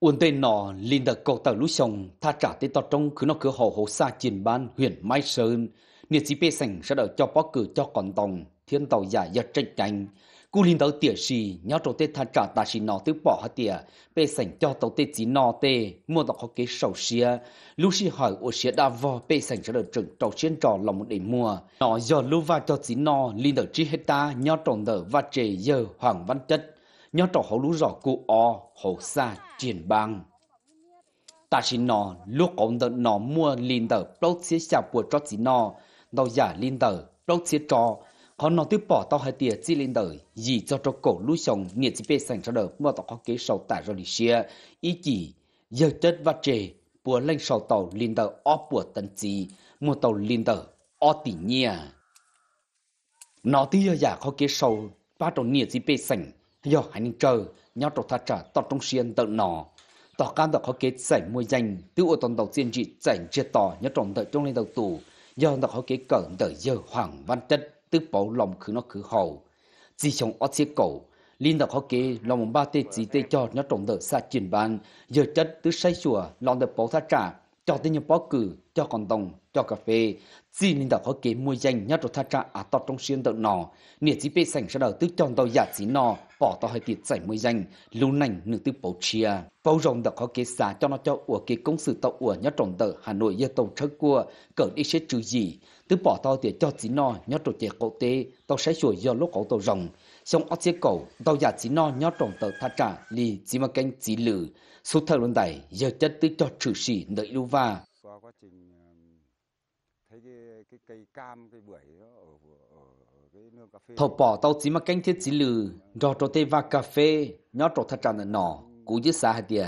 Uốn tên nọ linh đặc cầu tàu lũ sông tha trả tên to trong cứ nó cửa hồ hồ xa chiến ban huyện Mai Sơn. Nhiệt sĩ bê sảnh sẽ đợi cho bó cử cho còn tòng, thiên tàu giả giật tranh cánh. Cú linh tàu tỉa xì, nhau trâu tê tha trả tà xì nọ tứ bỏ hạ tỉa, bê sảnh cho tàu tê chí nọ tê, mua tàu khó kế sầu xìa. Lũ sĩ hỏi ổ xìa đa vò bê sảnh sẽ đợi trừng trâu xuyên trò lòng một đỉnh mùa. Nọ giờ lưu va cho chí nọ, linh đặc trí hết ta, nhau trồng đỡ và trề giờ hoàng văn chất nhớ trò hậu lũ rõ cụ o hậu xa triển bang ta xin nó lúc ông đợt nó mua liên tờ bốc xế xà bùa cho chỉ nó đâu giả liên tờ bốc xế cho họ nó tiếp bỏ tao hai tìa chỉ liên tờ gì cho cho cổ lũ sông nhiệt chỉ bê sành cho đợt mua tao có kế sầu tại rồi xia ý chỉ giờ chết và trề bùa lên sầu tàu liên tờ o bùa tấn chỉ mua tàu liên tờ o tỉ nhìa nó tia giả có kế sầu ba đầu nhiệt chỉ bê sành do hai ninh trời nhau trọc thà trả tọt trong xiên tận nọ tỏ can tỏ khó kế sảy môi danh tiêu ô toàn đầu tiên trị sảy chia tỏ nhất trọng đợi trong lên đầu tù do tỏ khó kế cẩn đợi giờ hoàng văn chất tức bảo lòng khứ nó khứ hầu chỉ trong ót chiếc cổ linh tỏ khó kế lòng ba tê chỉ tê cho nhất trọng đợi xa triển ban giờ chất tứ say chùa lòng đợi bảo thà trả cho tên nhau bỏ cử cho còn đồng cho cà phê chỉ linh tỏ khó kế môi danh nhất trọng thà trả à tọt trong xiên tận nọ nghĩa chỉ bê sảnh ra đầu tức tròn đầu giả chỉ nọ bỏ tao hai tiệt giải mới danh lưu nành nữ tư bầu chia bầu rồng đã có kế xá cho nó cho ủa kế công sự tàu ủa nhất trồng tờ hà nội giờ tàu trơ cua cỡ đi xét trừ gì tư bỏ tao tiệt cho chỉ no nhớ trồng tiệt cậu tê tao sẽ sửa do lúc cậu tàu rồng xong ót chế cầu tao giả chỉ no nhớ trồng tờ tha trả li chỉ mà canh chỉ lử số thơ luôn đẩy giờ chất tư cho trừ sĩ đợi lưu va quá trình ờ, thấy cái, cây cam cái bưởi đó ở thọ bỏ tàu chỉ mà canh thiết chỉ lừ đo trò tê và cà phê nhó trò thật tràn nọ cú dưới xa hạt địa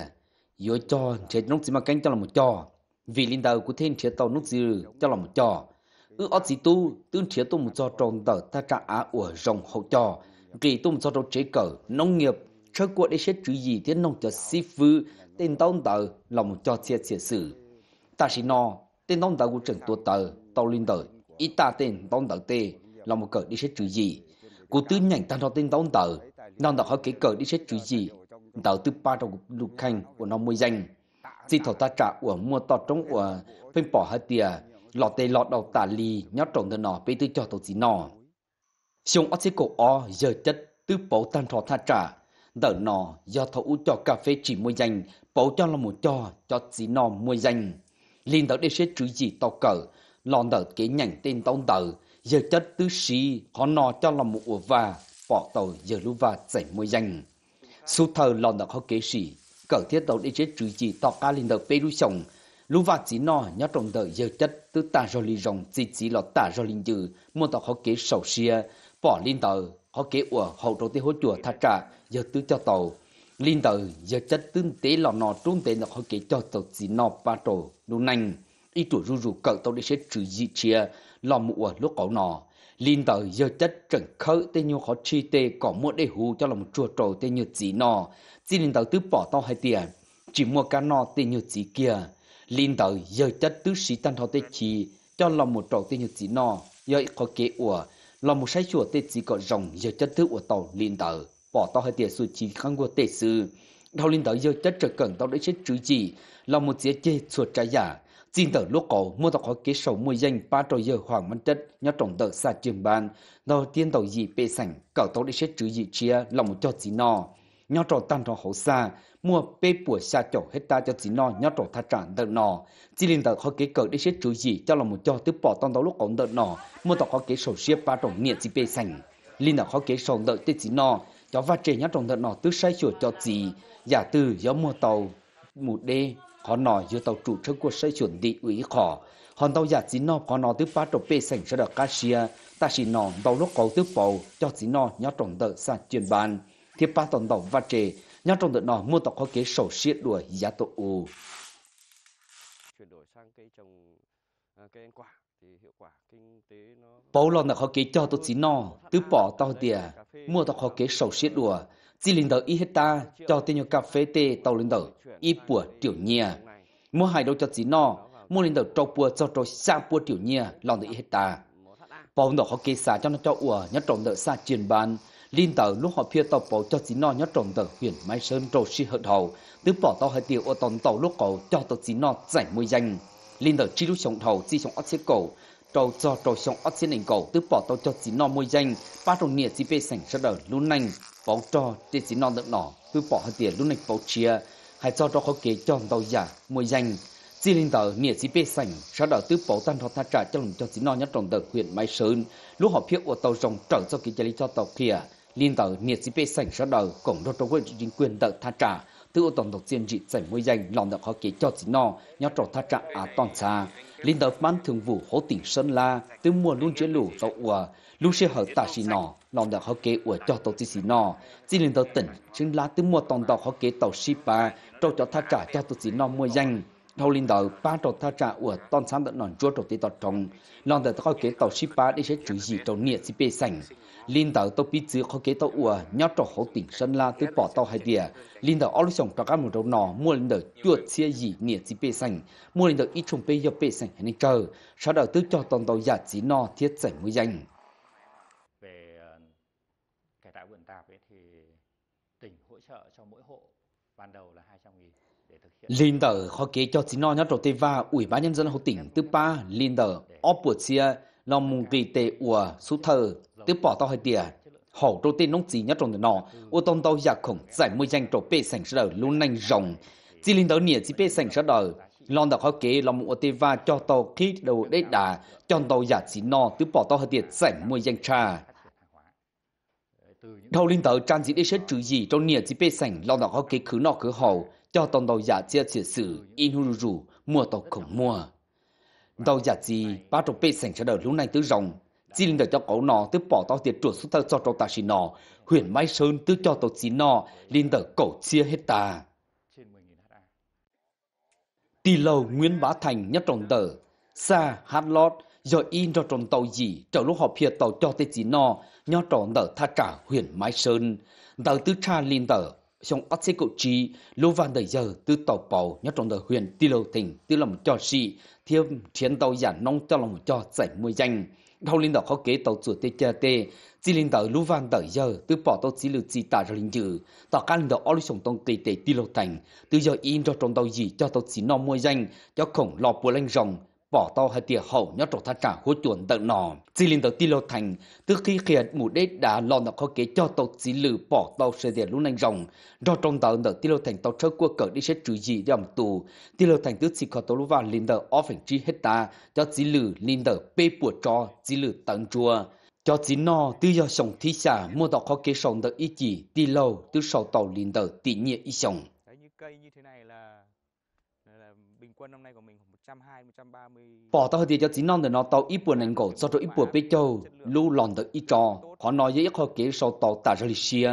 yếu cho chết nông chỉ mà canh cho là một trò vì linh đầu của thiên chế tàu nông gì cho là một trò ư ở chỉ tu tương chế tu một trò tròn tờ ta trả á của rồng hậu trò kỳ tu một trò trò chế cờ nông nghiệp sơ cuộc để xét chữ gì thế nông cho si phư tên tông tờ là một trò thiệt thiệt sự ta chỉ no tên tông tờ của trần tu tờ tàu linh tờ ít ta tên tông tờ tê lòng một cờ đi xét chữ gì. Cô tư nhảy tăng cho tên tông tờ, nàng đã hỏi cái cờ đi xét chữ gì. Tờ tư ba trong lục khanh của nó môi danh. Dì thọ ta trả của mua to trong của phim bỏ hai tìa, lọ tê lọ đầu tả lì, nhót trộn thân nó bây tư cho tổ gì nọ. Xong ớt xế cổ o, giờ chất, tư bổ tăng thọ tha trả. Đỡ nó, do thổ ú cho cà phê chỉ môi danh, bổ cho là một cho, cho gì nọ môi danh. liền đỡ đi xét trữ gì to cờ, lòn đỡ kế nhảy tên tông tờ, giờ chất tư sĩ họ nọ cho là một ổ và bỏ tàu giờ lưu và giải môi danh su thờ lòn đọc họ kế sĩ cỡ thiết tàu đi chết trừ chỉ tỏ ca linh đợt peru chồng lưu và chỉ nọ nhớ trong đợt giờ chất tư ta do linh rồng chỉ chỉ lọt ta do linh dư mua tàu họ kế sầu xia bỏ linh tờ họ kế ủa hậu đầu tiên hỗ chùa thà trả giờ tư cho tàu linh tờ giờ chất tư tế lò nọ trung tế đọc họ kế cho tàu chỉ nọ ba trổ lưu nành y tuổi rù rù cậu tao đi sẽ trừ dị chia lo mụ lúc cậu nò linh tờ giờ chất trần khơi tên nhu khó chi tê có mua để hù cho lòng một chùa trầu tên nhu dị nò chỉ linh tờ tứ bỏ tao hai tiền chỉ mua cá nò tên nhu dị kia linh tờ giờ chất tứ sĩ tan thọ tê chi cho lòng một trầu tên nhu dị nò giờ có kế ủa lòng một sai chùa tê chỉ có rồng giờ chất tứ ủa tàu linh tờ bỏ tao hai tiền su chi khăn của tê sư đau linh tờ giờ chất trở cần tao để chết trừ dị lòng một dĩa chê chuột trái giả Xin tờ lúc cổ mua tộc hỏi kế sầu mùi danh ba trò giờ hoàng văn chất nhó trọng tờ xa trường bàn. Đầu tiên tàu dị bệ sảnh cảo tàu đi xét chữ dị chia lòng một cho chí nò. Nhó trò tăng trò hậu xa mua bê bùa xa chỗ hết ta cho chí nò nhó trò tha tràn tờ nò. Chỉ liên tờ hỏi kế cờ đi xét chữ dị cho lòng một cho tứ bỏ toàn tàu lúc cổ tờ nò mua tộc hỏi kế sầu xia ba trò nghiện dị bệ sảnh. Liên tờ hỏi kế sầu tờ tê chí nò cho và trẻ nhó trọng tờ nò tứ sai chùa cho chí giả từ gió mua tàu một đê họ nói như tàu chủ trương của xây chuẩn đi ủy khó hòn tàu giả chỉ nó có nó tới ba trong bê sảnh sẽ được cassia ta chỉ nó tàu lúc cầu tới bầu cho chỉ nó nhớ trồng đợi sang chuyên bàn tiếp ba tuần tàu và trẻ nhớ trồng đợi nó mua tàu có kế sổ xiết đuổi giá tổ u chuyển đổi sang cây trồng à, cây ăn quả thì hiệu quả kinh tế nó bầu lo là khó kế cho tôi chỉ nó tứ bỏ tàu tiền mua tàu khó kế sổ xiết đuổi chỉ linh đạo y hecta cho tên nhau cà phê tê tàu linh đạo y bùa tiểu nhia mua hai đầu cho chỉ nọ mua linh đạo trâu bùa cho trâu xa bùa tiểu nhia lòng đầu y hecta bảo đó họ kê xa cho nó cho ủa nhất trọng đầu xa truyền bàn linh đạo lúc họ phía tàu bảo cho chỉ nọ nhất trọng đầu huyện mai sơn trâu si hợt hầu tứ bỏ tàu hai tiểu ở tòn tàu lúc cầu cho tàu chỉ nọ giải môi danh linh đạo chi lúc sống thầu chi sống ớt xế cầu trâu cho trâu sông ớt xin ảnh cầu tứ bỏ tao cho chỉ non môi danh ba trồng nia chỉ về sảnh rất đời luôn nành bảo cho để chỉ non được nọ tứ bỏ hai tiền luôn nành bảo chia hãy cho trâu khó kế cho tao giả môi danh chỉ linh tờ nia chỉ về sảnh rất đời tứ bỏ tan thoát tha trả cho lòng cho chỉ non nhất trồng đợt huyện mai sơn lúc họ phiêu của tàu rồng trở cho kỳ lý cho tàu kia linh tờ nia chỉ về sảnh rất đời cổng đô trong quân chính quyền đợt tha trả tự tổng độc diện trị giải môi danh lòng đọc họ kế cho chỉ nọ nhó trò thắt trạng á à toàn xa linh đập ban thường vụ hố tỉnh sơn la từ mùa luôn chiến lũ rậu ùa lũ xe hở tả xì nọ lòng đọc họ kế ùa cho tổ chí xì nọ chỉ linh đập tỉnh chứng lá từ mùa tổng đọc họ kế tàu shipa trò cho thắt trả cho tổ chí nọ môi danh hầu linh đầu ba trò tha trả của toàn sáng tận nón chúa trò tí tọt trong nón tờ coi kế tàu ship ba để sẽ chữ gì trò nhiệt si bê sành linh đầu tàu biết chữ coi kế tàu của nhớ trò hậu tỉnh sân la tới bỏ tàu hai địa linh đầu ôi sòng trò cá một đầu nò mua linh đầu chuột chia gì nhiệt si bê sành mua linh đầu ít trùng bê giờ bê sành hay chờ sau đó tứ cho toàn tàu giả chỉ nò thiết giải mới danh về ờ, cải tạo vườn tạp ấy thì tỉnh hỗ trợ cho mỗi hộ ban đầu là 200 nghìn Linh tờ khó kế cho chính nó nhất rồi tê và Ủy ban nhân dân hồ tỉnh tư ba linh tờ ốp bụi chia lòng mùng kỳ tê ủa sú thờ tư bỏ tao hơi tìa. Hổ trô tê nông chí nhất rồi nó ô tông tao giả khổng giải môi danh trổ bê sảnh sở luôn nành rồng. Chỉ linh tờ nịa chỉ bê sảnh sở đời lon đã khó kế lòng mùng ô tê và cho tao khí đầu đế đà cho tao giả chính nó tư bỏ tao hơi tìa giải môi danh trà đầu linh tờ trang chỉ để xét chữ gì trong nịa chỉ bê sảnh lòng đã khó kế khứ nọ khứ hậu cho tông đầu giả chia sửa sử in hù rù mua tàu không mua đầu giả gì ba trộn bê sành cho đời lúc này tứ rồng chỉ linh đời cho cậu nọ tứ bỏ tao tiền chuột xuất thơ cho tàu ta xì nọ huyền mai sơn tứ cho tàu xì nọ linh đời cậu chia hết ta tì lâu nguyễn bá thành nhất trồng tờ xa hát lót rồi in cho trồng tàu gì trở lúc họp hiệp tàu cho tê chỉ nọ nho tròn tờ tha trả huyền mai sơn tờ tứ cha linh tờ xong ắt sẽ cậu trí lô văn đầy giờ từ tàu bầu nhất trong đời huyện tiêu lâu tỉnh tiêu lòng cho sĩ thiêm chiến tàu giả nông cho lòng cho giải mùi danh đau linh đạo khó kế tàu chủ tê chờ tê chỉ linh đạo lô văn đầy giờ từ bỏ tàu chỉ lưu chỉ tả ra linh dự tàu cá linh đạo ở sông tông kỳ tê tiêu lâu thành từ giờ in cho trong tàu gì cho tàu chỉ non mùi danh cho khổng lọ bùa lanh rồng bỏ to hai tia hậu nhớ trổ tha trả hô chuẩn tận nọ chỉ lên tới tilo thành từ khi khiệt mù đế đã lo nạp khó kế cho tàu chỉ lử bỏ tàu sẽ tiền lúc nành rồng do trong tàu nợ tilo thành tàu 车 của cỡ đi xét trừ dị để ông tù tilo thành tứ chỉ có tàu và lên tờ offering chi hết ta cho chỉ lử lên tờ bê bùa cho chỉ lử tận chùa cho chỉ no từ do sòng thi xả mua tàu khó kế sòng tờ ý chỉ tilo từ sau tàu lên tờ tỷ nhẹ ý sòng như cây như thế này là bỏ tao hơi cho chỉ non để nó tao ít buồn anh cổ cho tôi ít buồn biết châu lưu lòn được ít trò họ nói với họ kế sau tao tả ra lịch xia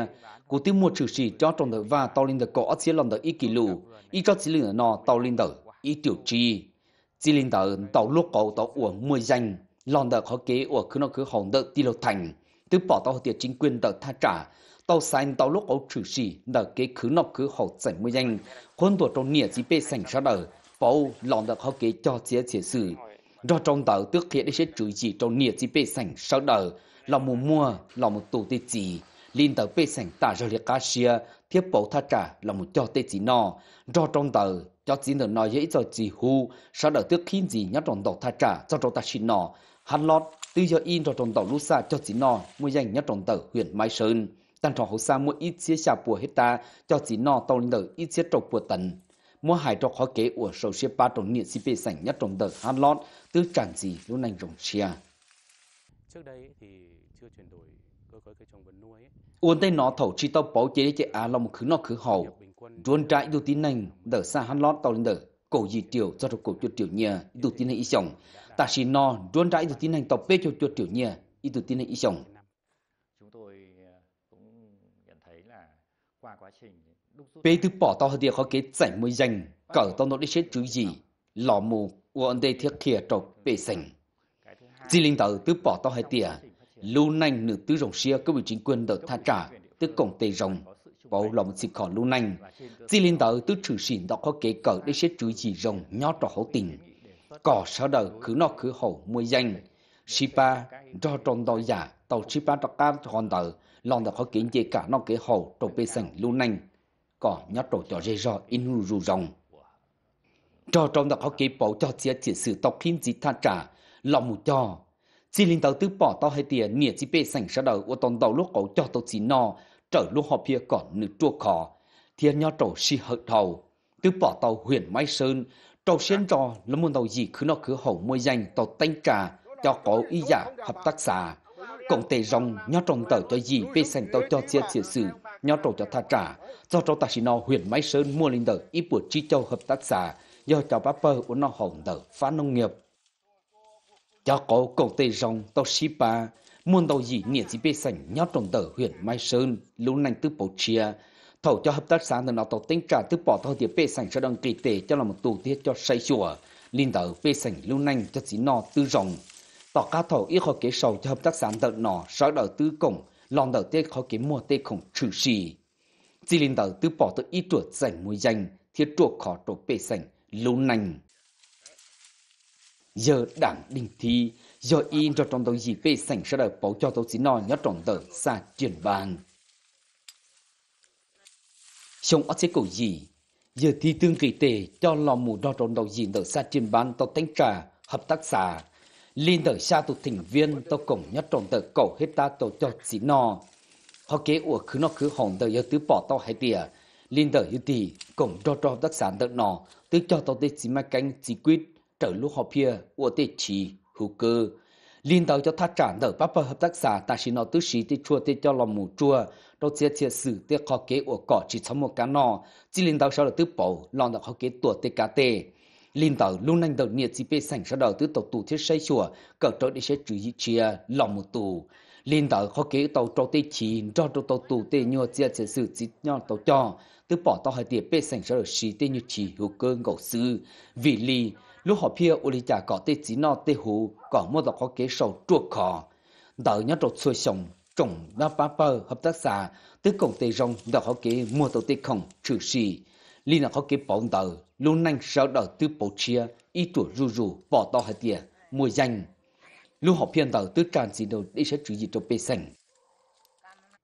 cụ tiêu mua trừ xì cho trong được và tao linh được cổ ắt xia lòn được ít kỷ lù ít cho chỉ lửa nó tao linh được ít tiểu chi chỉ linh được tao lúc cổ tao uổng mười danh lòn được họ kế uổng cứ nó cứ hỏng đời tiêu thành tức bỏ tao tiệt chính quyền đời tha trả tàu xanh tàu lúc ấu trừ xì nở kế khứ nọc khứ hậu chảnh mùi danh khuôn tổ trong nịa dì bê sảnh ra đờ bảo lòng đợt hậu kế cho chế chế sử do trong tàu tước kia để sẽ trừ gì trong nịa dì bê sảnh sau đờ lòng mùa mua lòng một tù tê gì liên tàu bê sảnh tả ra liệt cá xìa thiếp bầu tha trả lòng một cho tê gì nọ do trong tàu cho chỉ nở nói dễ cho gì hu sau đờ tước khi gì nhắc trong tàu tha trả cho trong ta xin nọ hắn lót tư do in cho trong tàu lũ xa cho chỉ nọ mùi danh nhắc trong tàu huyện mai sơn ít hết ta cho chỉ tàu 但朝后沙莫一切下波黑达，叫其闹到了一切找波等。mua hải trọc khó kế của sầu xe ba trồng niệm si bê sảnh nhất trồng đợt hát lót tứ tràn gì lúc này rồng xe trước đây thì chưa chuyển đổi cơ cấu cây trồng vật nuôi uốn tay nó thầu chi tàu bó chế chế á là một khứ nọ khứ hầu duôn trại đủ tín nành đỡ xa hát lót tàu lên đỡ cổ gì tiểu cho được cổ chuột tiểu nhia đủ tin hành ý chồng ta chỉ no ruôn trại đủ tin hành tao bê cho chuột tiểu nhia đủ tin hành ý chồng Bê tư bỏ tao hợp địa khó kế giải mới dành, vâng. cỡ tao nó đi chết chú gì, vâng. lò mù, của anh đây thiết kia trọc bể sành. Di linh tử tư bỏ tao hợp địa, lưu nành nữ tư rồng xia cơ bị chính quyền đợt tha trả, tư cổng tây rồng, bảo lòng xịt khỏi lưu nành. Di linh tử tư trừ xỉn đó khó kế cỡ đi vâng. chết chú gì rồng nhó trò hấu tình. Cỏ sao đời cứ nó cứ hậu mới dành. shipa do tròn đòi giả, tàu shipa trọc cam hòn tử lòng đã khó kiến chế cả nó kế hậu trong bê sảnh lưu nành, có nhớ trổ cho rê rò in hù rù rồng. cho trong đã khó kế bầu cho chia chỉ sự tộc khiêm dị tha trả, lòng mù cho. Chỉ linh tàu tư bỏ tàu hai tiền nghĩa chỉ bê sảnh ra đời của tàu tàu lúc cậu cho tàu chỉ no, trở lúc họ phía còn nữ chua khó. Thiên nhớ trổ si hợt đầu, tư bỏ tàu huyền mai sơn, trầu xuyên trò là môn tàu gì cứ nó cứ hậu môi danh tàu tanh trà cho có ý giả hợp tác xã cũng tệ rong nhó trong tờ cho gì về sành tao cho chia chia sự nhó trong cho tha trả do trong ta chỉ nó huyện máy sơn mua lên tờ ít buộc chi châu hợp tác xã do cho bắp bơ của nó hỏng tờ phá nông nghiệp cho có cũng tệ rong tao xí ba muôn tàu gì nghĩa gì về sành nhó trong tờ huyện máy sơn lũ nành từ bầu chia thầu cho hợp tác xã nó tao tính trả từ bỏ thôi thì về sành sẽ đăng ký tệ cho là một tù tiết cho xây chùa linh tờ về sành lưu nành cho chỉ nó tư rồng tỏ cá thầu ít khó kế sầu cho hợp tác sản đợt nọ sở đầu tư cùng lòng đầu tiên khó kế mua tê không trừ gì chỉ linh đầu tư bỏ tới ít chuột dành mùi danh thiết chuột khó tổ bể sành lâu nành giờ đảng đình thi giờ in cho trong đầu gì bể sành sẽ đợi bấu cho tôi chỉ nói nhớ trong tờ xa truyền bàn xong ớt sẽ cổ gì giờ thi tương kỳ tề cho lò mù đo trong đầu gì tờ xa truyền bàn tôi tánh trà hợp tác xã linh tới xa tụ thỉnh viên tôi cũng nhất trọng tới cầu hết ta tôi cho chỉ nó họ kế ủa cứ nó cứ hồn tới giờ tứ bỏ tao hay tìa linh tới như tì cũng cho cho tất sản tới nó tứ cho tao tê chỉ mai canh chỉ quyết trở lúc họ phía ủa tê chỉ hữu cơ linh tới cho thắt tràn tới bắp hợp tác xã ta xin nó tứ sĩ tê chua tê cho lòng mù chua đâu chia chia sự tê họ kế ủa cỏ chỉ sống một cái nọ chỉ linh tới sau là tứ bỏ lòng được họ kế tuổi tê cá tê 林 tàu luôn nành đầu nhiệt dịp sảnh sau đó tứ tàu tù thiết xây chùa cỡ trội để sẽ trừ ý chia lòng một tù liên tàu khó kế tàu trâu tê chỉ cho trâu tàu tù tê nhua chia sẽ sự chỉ nhau tàu cho tứ bỏ tàu hai tiệp bê sảnh sau đó xì tê như chỉ hữu cơ ngẫu sư vì li lúc họ phía ô lý trà cỏ tê chỉ no tê hù cỏ mua tàu khó kế sầu chuột cỏ đợi nhá trột xuôi sông trồng nó phá bờ hợp tác xã tứ cổng tê rong đợi khó kế mua tàu tê không trừ xì li na khó kịp bóng tờ luôn nanh sau đợi từ bổ chia y tuổi rù rù bỏ to hai tiền mua danh lưu họ phiền tờ tư tràn gì đâu đi sẽ chú gì cho bê sành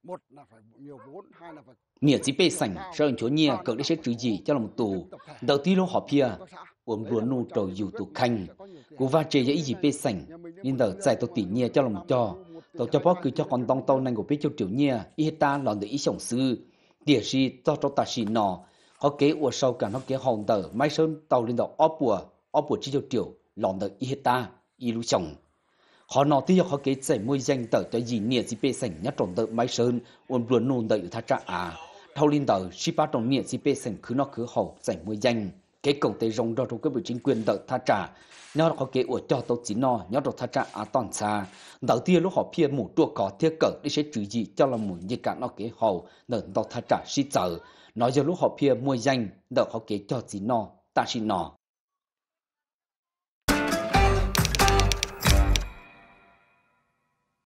một là phải nhiều vốn hai là phải nghĩa chỉ bê sành sau anh chỗ nhia cậu đi sẽ chú gì cho là tù đầu tiên lưu họ phiên uống rượu nu trầu dù tù khanh cú va chê dễ gì bê sành nhưng tờ giải tàu tỉ nhia cho lòng cho tàu cho bó cứ cho con tông tàu nành của bê châu triều nhia y ta lòn được ý sổng sư địa gì to cho ta si nọ họ kế ở sau cả họ kế hòn tờ mai sơn tàu lên đảo óp bùa óp bùa chỉ cho tiểu lòn tờ y ta y lũ chồng họ nói thì họ kế giải môi danh tờ cho gì nhiệt gì bê sảnh nhất tròn tờ mai sơn ôn buồn nôn tờ ở thác trạng à thâu lên tờ chỉ ba tròn nhiệt gì bê sảnh cứ nó cứ họ giải môi danh cái cầu tế rong đó trong cái bộ chính quyền đợi tha trả nhớ có kế ở cho tàu chỉ no nhớ được tha trả à toàn xa đầu tiên lúc họ phe mù tua có thiết cỡ để sẽ trừ gì cho là mù như cả nó kế hầu nợ tàu tha trả si chờ nói giờ lúc họ phía mua danh đỡ họ kế cho gì nọ ta chỉ nọ